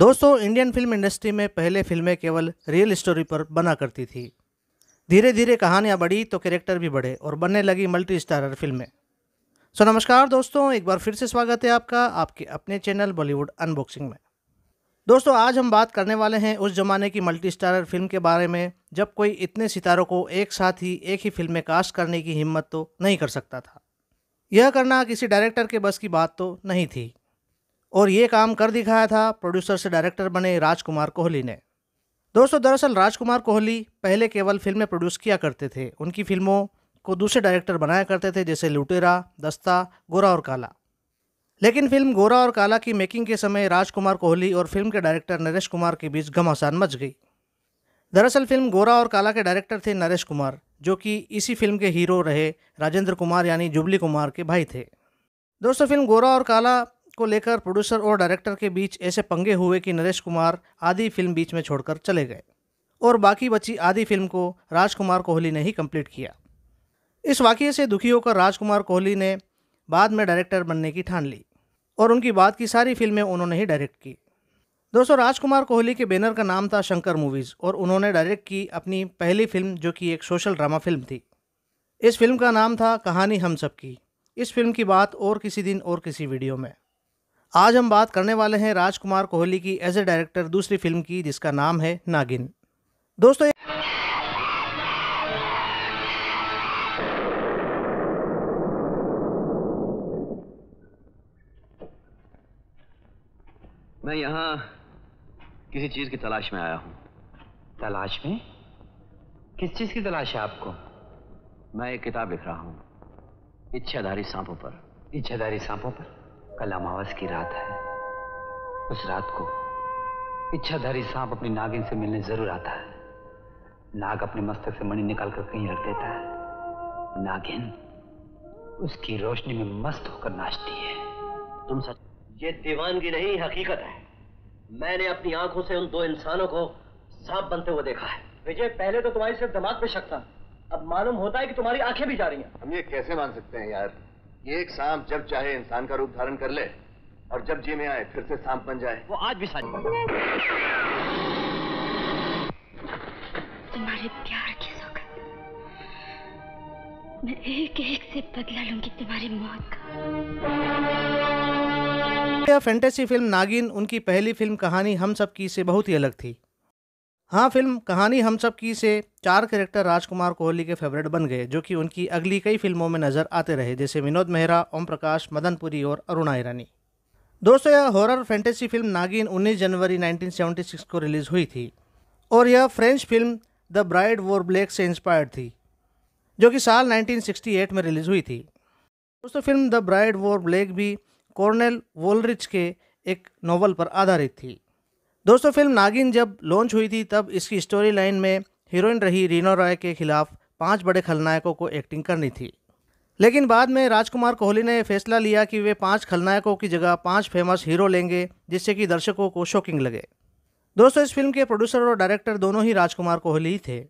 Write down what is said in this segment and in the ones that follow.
दोस्तों Indian film industry में पहले फिल्में केवल रियल स्टोरी पर बना करती थी धीरे धीरे कहानियाँ बढ़ी तो कैरेक्टर भी बढ़े और बनने लगी मल्टी स्टारर फिल्में सो so, नमस्कार दोस्तों एक बार फिर से स्वागत है आपका आपके अपने चैनल बॉलीवुड अनबॉक्सिंग में दोस्तों आज हम बात करने वाले हैं उस ज़माने की मल्टी स्टारर फिल्म के बारे में जब कोई इतने सितारों को एक साथ ही एक ही फिल्म में कास्ट करने की हिम्मत तो नहीं कर सकता था यह करना किसी डायरेक्टर के बस की बात तो नहीं थी और ये काम कर दिखाया था प्रोड्यूसर से डायरेक्टर बने राजकुमार कोहली ने दोस्तों दरअसल राजकुमार कोहली पहले केवल फिल्में प्रोड्यूस किया करते थे उनकी फिल्मों को दूसरे डायरेक्टर बनाया करते थे जैसे लुटेरा दस्ता गोरा और काला लेकिन फिल्म गोरा और काला की मेकिंग के समय राजकुमार कोहली और फिल्म के डायरेक्टर नरेश कुमार के बीच घमासान मच गई दरअसल फिल्म गोरा और काला के डायरेक्टर थे नरेश कुमार जो कि इसी फिल्म के हीरो रहे राजेंद्र कुमार यानी जुबली कुमार के भाई थे दोस्तों फिल्म गोरा और काला को लेकर प्रोड्यूसर और डायरेक्टर के बीच ऐसे पंगे हुए कि नरेश कुमार आधी फिल्म बीच में छोड़कर चले गए और बाकी बची आधी फिल्म को राजकुमार कोहली ने ही कंप्लीट किया इस वाक्य से दुखी होकर राजकुमार कोहली ने बाद में डायरेक्टर बनने की ठान ली और उनकी बाद की सारी फिल्में उन्होंने ही डायरेक्ट की दोस्तों राजकुमार कोहली के बैनर का नाम था शंकर मूवीज़ और उन्होंने डायरेक्ट की अपनी पहली फिल्म जो कि एक सोशल ड्रामा फिल्म थी इस फिल्म का नाम था कहानी हम सब की इस फिल्म की बात और किसी दिन और किसी वीडियो में आज हम बात करने वाले हैं राजकुमार कोहली की एज ए डायरेक्टर दूसरी फिल्म की जिसका नाम है नागिन दोस्तों मैं यहां किसी चीज की तलाश में आया हूं तलाश में किस चीज की तलाश है आपको मैं एक किताब लिख रहा हूं इच्छाधारी सांपों पर इच्छाधारी सांपों पर कल अमावस की रात है उस रात को इच्छाधारी सांप अपनी नागिन से मिलने जरूर आता है नाग अपने मस्तक से मणि निकालकर कहीं रख देता है नागिन उसकी रोशनी में मस्त होकर नाचती है तुम सच ये दीवानगी नहीं हकीकत है मैंने अपनी आंखों से उन दो इंसानों को सांप बनते हुए देखा है विजय पहले तो तुम्हारी सिर्फ दिमाग पे शक था अब मालूम होता है कि तुम्हारी आंखें भी जा रही हैं हम ये कैसे मान सकते हैं यार कि एक सांप जब चाहे इंसान का रूप धारण कर ले और जब जी में आए फिर से सांप बन जाए वो आज भी सांप तुम्हारे प्यार की सौगत मैं एक एक से बदला लूंगी तुम्हारी मौत का फैंटेसी फिल्म नागिन उनकी पहली फिल्म कहानी हम सब की से बहुत ही अलग थी हाँ फिल्म कहानी हम सब की से चार कैरेक्टर राजकुमार कोहली के फेवरेट बन गए जो कि उनकी अगली कई फिल्मों में नज़र आते रहे जैसे विनोद मेहरा ओम प्रकाश मदनपुरी और अरुणा ईरानी दोस्तों यह हॉरर फैंटेसी फिल्म नागिन 19 जनवरी 1976 को रिलीज़ हुई थी और यह French film the bride wore black से इंस्पायर्ड थी जो कि साल 1968 में रिलीज़ हुई थी दोस्तों film the bride wore black भी कॉर्नेल वोलरिच के एक नावल पर आधारित थी दोस्तों फिल्म नागिन जब लॉन्च हुई थी तब इसकी स्टोरी लाइन में हीरोइन रही रीनो रॉय के खिलाफ पांच बड़े खलनायकों को एक्टिंग करनी थी लेकिन बाद में राजकुमार कोहली ने फैसला लिया कि वे पांच खलनायकों की जगह पांच फेमस हीरो लेंगे जिससे कि दर्शकों को शॉकिंग लगे दोस्तों इस फिल्म के प्रोड्यूसर और डायरेक्टर दोनों ही राजकुमार कोहली थे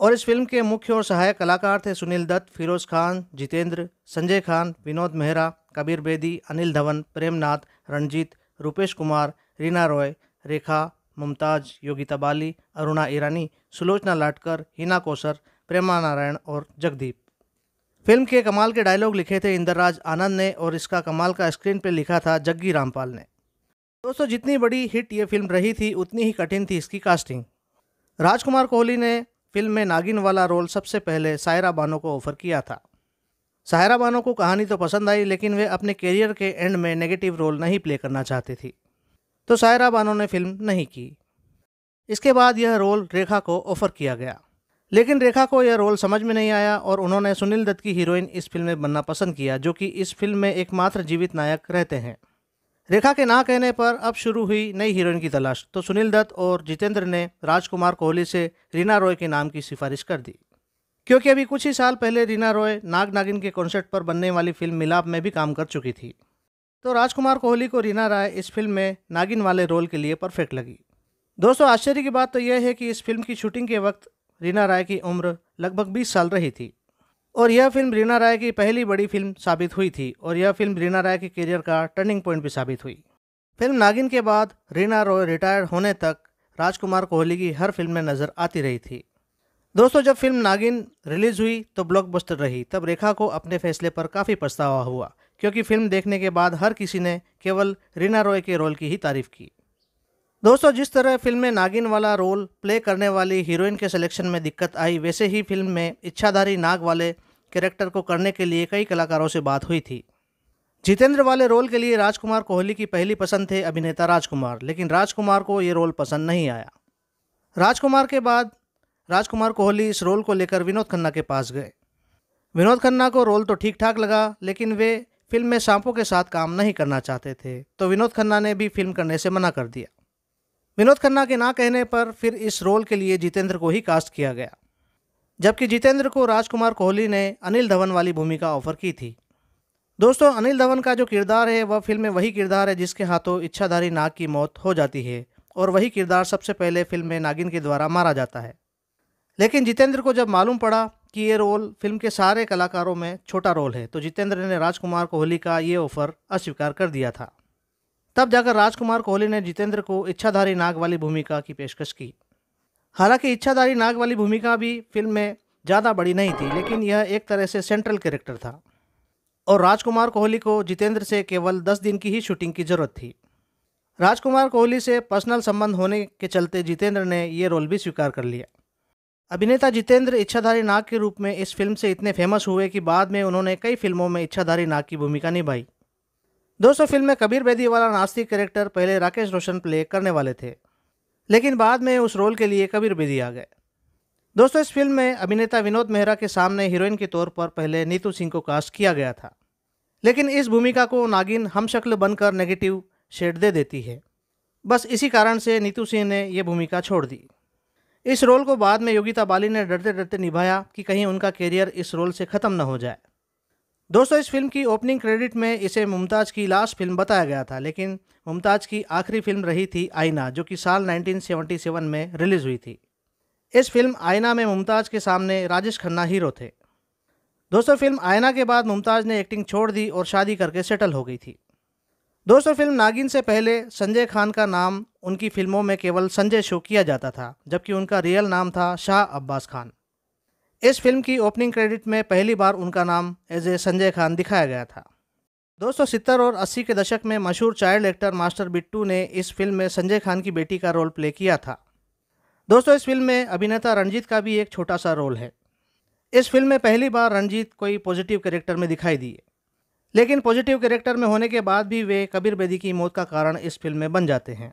और इस फिल्म के मुख्य और सहायक कलाकार थे सुनील दत्त फिरोज खान जितेंद्र संजय खान विनोद मेहरा कबीर बेदी अनिल धवन प्रेमनाथ रणजीत रूपेश कुमार रीना रॉय रेखा मुमताज़ योगिता बाली अरुणा ईरानी सुलोचना लाटकर हिना कोसर प्रेमा नारायण और जगदीप फिल्म के कमाल के डायलॉग लिखे थे इंदरराज आनंद ने और इसका कमाल का स्क्रीन पर लिखा था जग्गी रामपाल ने दोस्तों जितनी बड़ी हिट ये फिल्म रही थी उतनी ही कठिन थी इसकी कास्टिंग राजकुमार कोहली ने फिल्म में नागिन वाला रोल सबसे पहले सायरा बानो को ऑफर किया था सायरा बानो को कहानी तो पसंद आई लेकिन वे अपने करियर के एंड में नेगेटिव रोल नहीं प्ले करना चाहती थी तो सायरा बानो ने फिल्म नहीं की इसके बाद यह रोल रेखा को ऑफर किया गया लेकिन रेखा को यह रोल समझ में नहीं आया और उन्होंने सुनील दत्त की हीरोइन इस फिल्म में बनना पसंद किया जो कि इस फिल्म में एकमात्र जीवित नायक रहते हैं रेखा के ना कहने पर अब शुरू हुई नई हीरोइन की तलाश तो सुनील दत्त और जितेंद्र ने राजकुमार कोहली से रीना रॉय के नाम की सिफारिश कर दी क्योंकि अभी कुछ ही साल पहले रीना रॉय नाग नागिन के कॉन्सर्ट पर बनने वाली फिल्म मिलाप में भी काम कर चुकी थी तो राजकुमार कोहली को रीना राय इस फिल्म में नागिन वाले रोल के लिए परफेक्ट लगी दोस्तों आश्चर्य की बात तो यह है कि इस फिल्म की शूटिंग के वक्त रीना राय की उम्र लगभग 20 साल रही थी और यह फिल्म रीना राय की पहली बड़ी फिल्म साबित हुई थी और यह फिल्म रीना राय के करियर का टर्निंग पॉइंट भी साबित हुई फिल्म नागिन के बाद रीना रॉय रिटायर्ड होने तक राजकुमार कोहली की हर फिल्म में नज़र आती रही थी दोस्तों जब फिल्म नागिन रिलीज हुई तो ब्लॉकबस्टर रही तब रेखा को अपने फैसले पर काफ़ी पछतावा हुआ क्योंकि फिल्म देखने के बाद हर किसी ने केवल रीना रॉय के रोल की ही तारीफ की दोस्तों जिस तरह फिल्म में नागिन वाला रोल प्ले करने वाली हीरोइन के सिलेक्शन में दिक्कत आई वैसे ही फिल्म में इच्छाधारी नाग वाले कैरेक्टर को करने के लिए कई कलाकारों से बात हुई थी जितेंद्र वाले रोल के लिए राजकुमार कोहली की पहली पसंद थे अभिनेता राजकुमार लेकिन राजकुमार को ये रोल पसंद नहीं आया राजकुमार के बाद राजकुमार कोहली इस रोल को लेकर विनोद खन्ना के पास गए विनोद खन्ना को रोल तो ठीक ठाक लगा लेकिन वे फिल्म में सांपों के साथ काम नहीं करना चाहते थे तो विनोद खन्ना ने भी फिल्म करने से मना कर दिया विनोद खन्ना के ना कहने पर फिर इस रोल के लिए जितेंद्र को ही कास्ट किया गया जबकि जितेंद्र को राजकुमार कोहली ने अनिल धवन वाली भूमिका ऑफर की थी दोस्तों अनिल धवन का जो किरदार है वह फिल्म में वही किरदार है जिसके हाथों इच्छाधारी नाग की मौत हो जाती है और वही किरदार सबसे पहले फिल्म में नागिन के द्वारा मारा जाता है लेकिन जितेंद्र को जब मालूम पड़ा कि ये रोल फिल्म के सारे कलाकारों में छोटा रोल है तो जितेंद्र ने राजकुमार कोहली का ये ऑफर अस्वीकार कर दिया था तब जाकर राजकुमार कोहली ने जितेंद्र को इच्छाधारी नाग वाली भूमिका की पेशकश की हालांकि इच्छाधारी नाग वाली भूमिका भी फिल्म में ज़्यादा बड़ी नहीं थी लेकिन यह एक तरह से सेंट्रल कैरेक्टर था और राजकुमार कोहली को जितेंद्र से केवल दस दिन की ही शूटिंग की ज़रूरत थी राजकुमार कोहली से पर्सनल संबंध होने के चलते जितेंद्र ने ये रोल भी स्वीकार कर लिया अभिनेता जितेंद्र इच्छाधारी नाग के रूप में इस फिल्म से इतने फेमस हुए कि बाद में उन्होंने कई फिल्मों में इच्छाधारी नाग की भूमिका निभाई दोस्तों फिल्म में कबीर बेदी वाला नास्तिक कैरेक्टर पहले राकेश रोशन प्ले करने वाले थे लेकिन बाद में उस रोल के लिए कबीर बेदी आ गए दोस्तों इस फिल्म में अभिनेता विनोद मेहरा के सामने हीरोइन के तौर पर पहले नीतू सिंह को कास्ट किया गया था लेकिन इस भूमिका को नागिन हम शक्ल बनकर नेगेटिव शेड दे देती है बस इसी कारण से नीतू सिंह ने यह भूमिका छोड़ दी इस रोल को बाद में योगिता बाली ने डरते डरते निभाया कि कहीं उनका कैरियर इस रोल से ख़त्म न हो जाए दोस्तों इस फिल्म की ओपनिंग क्रेडिट में इसे मुमताज़ की लास्ट फिल्म बताया गया था लेकिन मुमताज़ की आखिरी फिल्म रही थी आईना जो कि साल 1977 में रिलीज़ हुई थी इस फिल्म आईना में मुमताज़ के सामने राजेश खन्ना हीरो थे दोस्तों फिल्म आयना के बाद मुमताज़ ने एक्टिंग छोड़ दी और शादी करके सेटल हो गई थी दोस्तों फिल्म नागिन से पहले संजय खान का नाम उनकी फिल्मों में केवल संजय शो किया जाता था जबकि उनका रियल नाम था शाह अब्बास खान इस फिल्म की ओपनिंग क्रेडिट में पहली बार उनका नाम एज ए संजय खान दिखाया गया था दोस्तों सितर और अस्सी के दशक में मशहूर चाइल्ड एक्टर मास्टर बिट्टू ने इस फिल्म में संजय खान की बेटी का रोल प्ले किया था दोस्तों इस फिल्म में अभिनेता रणजीत का भी एक छोटा सा रोल है इस फिल्म में पहली बार रणजीत कोई पॉजिटिव कैरेक्टर में दिखाई दिए लेकिन पॉजिटिव कैरेक्टर में होने के बाद भी वे कबीर बेदी की मौत का कारण इस फिल्म में बन जाते हैं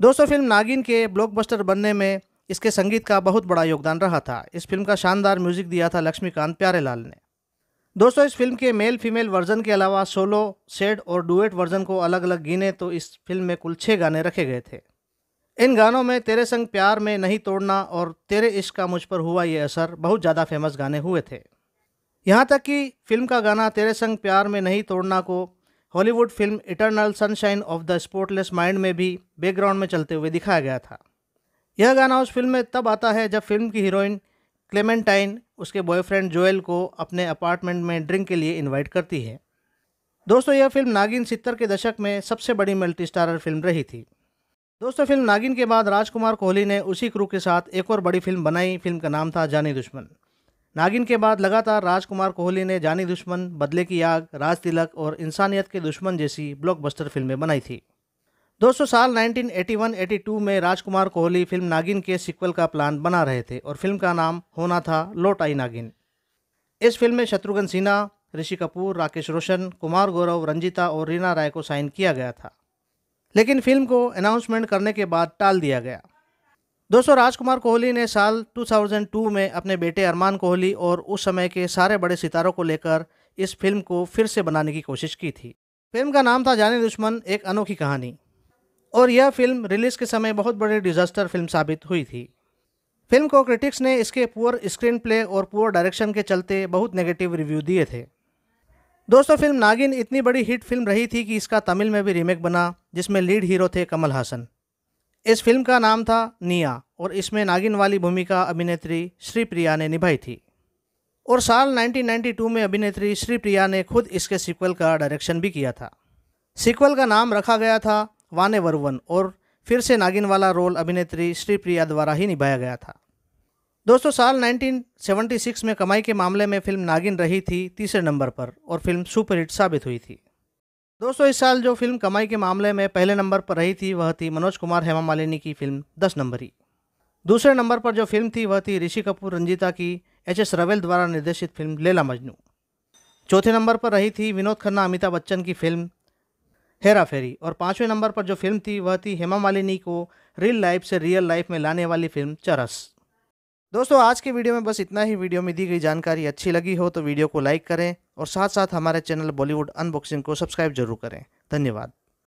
दोस्तों फिल्म नागिन के ब्लॉकबस्टर बनने में इसके संगीत का बहुत बड़ा योगदान रहा था इस फिल्म का शानदार म्यूजिक दिया था लक्ष्मीकांत प्यारेलाल ने दोस्तों इस फिल्म के मेल फीमेल वर्जन के अलावा सोलो सेड और डुएट वर्जन को अलग अलग गिने तो इस फिल्म में कुल छः गाने रखे गए थे इन गानों में तेरे संग प्यार में नहीं तोड़ना और तेरे इश्क का मुझ पर हुआ ये असर बहुत ज़्यादा फेमस गाने हुए थे यहाँ तक कि फिल्म का गाना तेरे संग प्यार में नहीं तोड़ना को Hollywood film eternal sunshine of the spotless mind में भी बैकग्राउंड में चलते हुए दिखाया गया था यह गाना उस फिल्म में तब आता है जब फिल्म की हीरोइन क्लेमेंटाइन उसके बॉयफ्रेंड जोएल को अपने अपार्टमेंट में ड्रिंक के लिए इन्वाइट करती है दोस्तों यह फिल्म नागिन सितर के दशक में सबसे बड़ी मल्टी स्टारर फिल्म रही थी दोस्तों फिल्म नागिन के बाद राजकुमार कोहली ने उसी क्रू के साथ एक और बड़ी फिल्म बनाई फिल्म का नाम था जानी दुश्मन नागिन के बाद लगातार राजकुमार कोहली ने जानी दुश्मन बदले की आग राज तिलक और इंसानियत के दुश्मन जैसी ब्लॉकबस्टर फिल्में बनाई थी 200 साल 1981-82 में राजकुमार कोहली फिल्म नागिन के सिक्वल का प्लान बना रहे थे और फिल्म का नाम होना था लौट आई नागिन इस फिल्म में शत्रुघ्न सिन्हा ऋषि कपूर राकेश रोशन कुमार गौरव रंजिता और रीना राय को साइन किया गया था लेकिन फिल्म को अनाउंसमेंट करने के बाद टाल दिया गया दोस्तों राजकुमार कोहली ने साल 2002 में अपने बेटे अरमान कोहली और उस समय के सारे बड़े सितारों को लेकर इस फिल्म को फिर से बनाने की कोशिश की थी फिल्म का नाम था जाने दुश्मन एक अनोखी कहानी और यह फिल्म रिलीज़ के समय बहुत बड़ी डिजास्टर फिल्म साबित हुई थी फिल्म को क्रिटिक्स ने इसके पुअर स्क्रीन प्ले और पुअर डायरेक्शन के चलते बहुत नेगेटिव रिव्यू दिए थे दोस्तों फिल्म नागिन इतनी बड़ी हिट फिल्म रही थी कि इसका तमिल में भी रीमेक बना जिसमें लीड हीरो थे कमल हासन इस फिल्म का नाम था निया और इसमें नागिन वाली भूमिका अभिनेत्री श्री प्रिया ने निभाई थी और साल 1992 में अभिनेत्री श्री प्रिया ने खुद इसके सीक्वल का डायरेक्शन भी किया था सीक्वल का नाम रखा गया था वाने वरुवन और फिर से नागिन वाला रोल अभिनेत्री श्री प्रिया द्वारा ही निभाया गया था दोस्तों साल 1976 में कमाई के मामले में फिल्म नागिन रही थी तीसरे नंबर पर और फिल्म सुपरहिट साबित हुई थी दोस्तों इस साल जो फिल्म कमाई के मामले में पहले नंबर पर रही थी वह थी मनोज कुमार हेमा मालिनी की फिल्म दस नंबरी दूसरे नंबर पर जो फिल्म थी वह थी ऋषि कपूर रंजीता की एच एस रवेल द्वारा निर्देशित फिल्म लेला मजनू चौथे नंबर पर रही थी विनोद खन्ना अमिताभ बच्चन की फिल्म हेरा फेरी और पाँचवें नंबर पर जो फिल्म थी वह थी हेमा मालिनी को रियल लाइफ से रियल लाइफ में लाने वाली फिल्म चरस दोस्तों आज के वीडियो में बस इतना ही वीडियो में दी गई जानकारी अच्छी लगी हो तो वीडियो को लाइक करें और साथ साथ हमारे चैनल बॉलीवुड अनबॉक्सिंग को सब्सक्राइब जरूर करें धन्यवाद